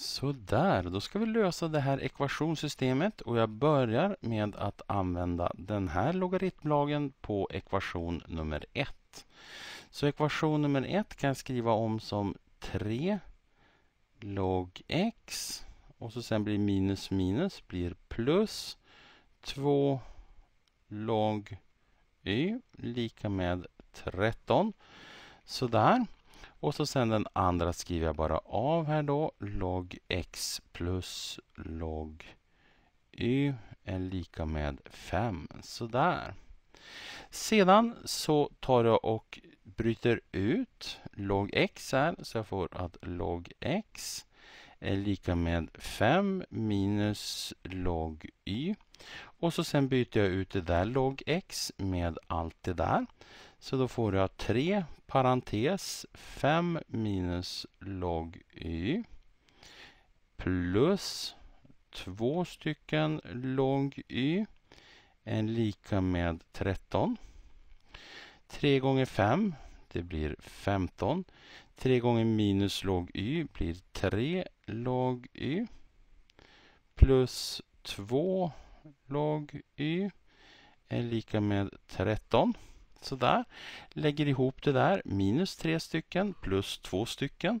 Sådär, då ska vi lösa det här ekvationssystemet och jag börjar med att använda den här logaritmlagen på ekvation nummer 1. Så ekvation nummer 1 kan jag skriva om som 3 log x och så sen blir minus minus blir plus 2 log y lika med 13. Sådär. Och så sen den andra skriver jag bara av här då. Log x plus log y är lika med 5. Sådär. Sedan så tar jag och bryter ut log x här så jag får att log x är lika med 5 minus log y. Och så sen byter jag ut det där log x med allt det där. Så då får jag 3 parentes 5 minus log y plus två stycken log y är lika med 13. 3 gånger 5 det blir 15. 3 gånger minus log y blir 3 log y plus 2 log y är lika med 13. Sådär. Lägger ihop det där, minus tre stycken plus två stycken.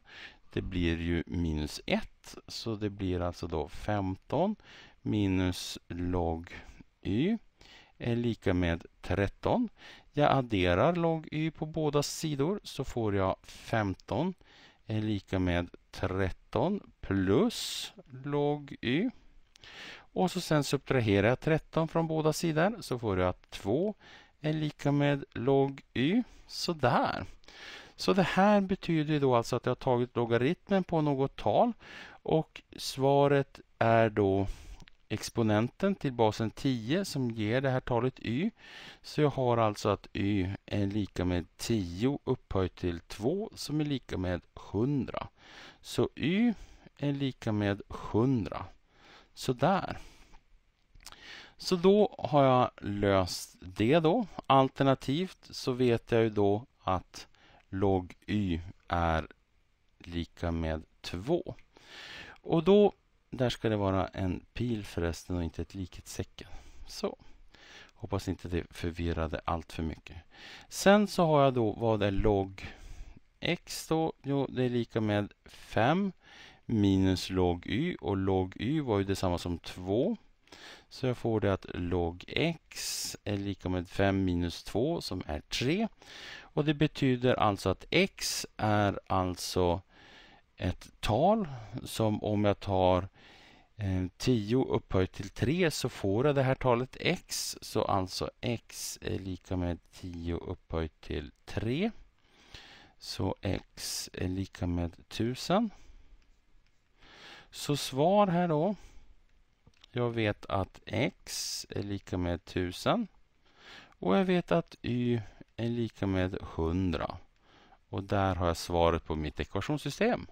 Det blir ju minus 1, så det blir alltså då 15 minus log y är lika med 13. Jag adderar log y på båda sidor så får jag 15 är lika med 13 plus log y. Och så sen subtraherar jag 13 från båda sidor så får jag 2 är lika med log y. Sådär. Så det här betyder då alltså att jag har tagit logaritmen på något tal och svaret är då exponenten till basen 10 som ger det här talet y. Så jag har alltså att y är lika med 10 upphöjt till 2 som är lika med 100. Så y är lika med 100. Sådär. Så då har jag löst det då. Alternativt så vet jag ju då att log y är lika med 2. Och då, där ska det vara en pil förresten och inte ett likhetstecken. Så. Hoppas inte det förvirrade allt för mycket. Sen så har jag då, vad är log x då? Jo, det är lika med 5 minus log y och log y var ju detsamma som 2. Så jag får det att log x är lika med 5 minus 2 som är 3. Och det betyder alltså att x är alltså ett tal som om jag tar 10 eh, upphöjt till 3 så får jag det här talet x. Så alltså x är lika med 10 upphöjt till 3. Så x är lika med 1000. Så svar här då jag vet att x är lika med 1000. Och jag vet att y är lika med 100. Och där har jag svaret på mitt ekvationssystem.